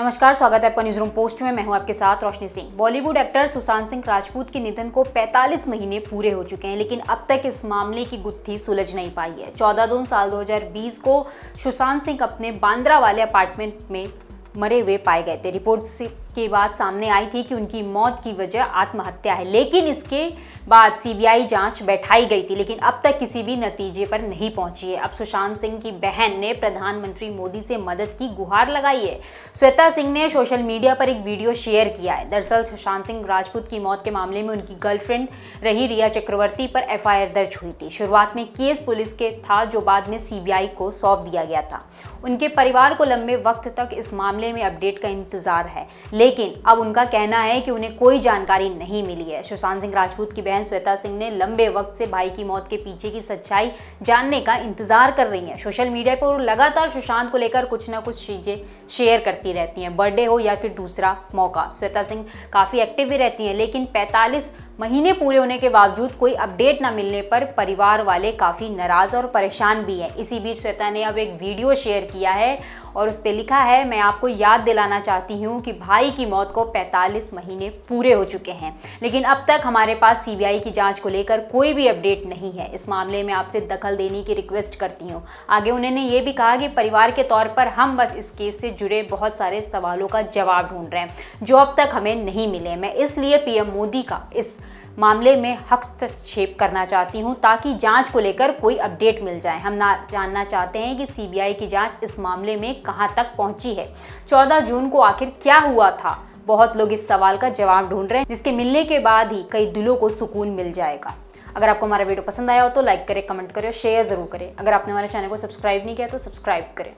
नमस्कार स्वागत है आपका न्यूज रूम पोस्ट में मैं हूं आपके साथ रोशनी सिंह बॉलीवुड एक्टर सुशांत सिंह राजपूत के निधन को 45 महीने पूरे हो चुके हैं लेकिन अब तक इस मामले की गुत्थी सुलझ नहीं पाई है 14 जून साल 2020 को सुशांत सिंह अपने बांद्रा वाले अपार्टमेंट में मरे हुए पाए गए थे रिपोर्ट से के बाद सामने आई थी कि उनकी मौत की वजह आत्महत्या है लेकिन इसके बाद सीबीआई जांच बैठाई गई थी लेकिन अब तक किसी भी नतीजे पर नहीं पहुंची है अब सुशांत सिंह की बहन ने प्रधानमंत्री मोदी से मदद की गुहार लगाई है श्वेता सिंह ने सोशल मीडिया पर एक वीडियो शेयर किया है दरअसल सुशांत सिंह राजपूत की मौत के मामले में उनकी गर्लफ्रेंड रही रिया चक्रवर्ती पर एफ दर्ज हुई थी शुरुआत में केस पुलिस के था जो बाद में सी को सौंप दिया गया था उनके परिवार को लंबे वक्त तक इस मामले में अपडेट का इंतजार है लेकिन लेकिन अब उनका कहना है कि उन्हें कोई जानकारी नहीं मिली है सुशांत सिंह राजपूत की बहन श्वेता सिंह ने लंबे वक्त से भाई की मौत के पीछे की सच्चाई जानने का इंतजार कर रही है सोशल मीडिया पर लगातार सुशांत को लेकर कुछ ना कुछ चीज़ें शेयर करती रहती हैं बर्थडे हो या फिर दूसरा मौका श्वेता सिंह काफ़ी एक्टिव भी रहती हैं लेकिन पैतालीस महीने पूरे होने के बावजूद कोई अपडेट न मिलने पर परिवार वाले काफ़ी नाराज़ और परेशान भी हैं इसी बीच श्वेता ने अब एक वीडियो शेयर किया है और उस पर लिखा है मैं आपको याद दिलाना चाहती हूँ कि भाई की मौत को 45 महीने पूरे हो चुके हैं लेकिन अब तक हमारे पास सीबीआई की जांच को लेकर कोई भी अपडेट नहीं है इस मामले में आपसे दखल देने की रिक्वेस्ट करती हूँ आगे उन्होंने ये भी कहा कि परिवार के तौर पर हम बस इस केस से जुड़े बहुत सारे सवालों का जवाब ढूंढ रहे हैं जो अब तक हमें नहीं मिले मैं इसलिए पी मोदी का इस मामले में हस्तक्षेप करना चाहती हूं ताकि जांच को लेकर कोई अपडेट मिल जाए हम ना जानना चाहते हैं कि सीबीआई की जांच इस मामले में कहां तक पहुंची है 14 जून को आखिर क्या हुआ था बहुत लोग इस सवाल का जवाब ढूंढ रहे हैं जिसके मिलने के बाद ही कई दिलों को सुकून मिल जाएगा अगर आपको हमारा वीडियो पसंद आया हो तो लाइक करें कमेंट करें शेयर ज़रूर करें अगर आपने हमारे चैनल को सब्सक्राइब नहीं किया तो सब्सक्राइब करें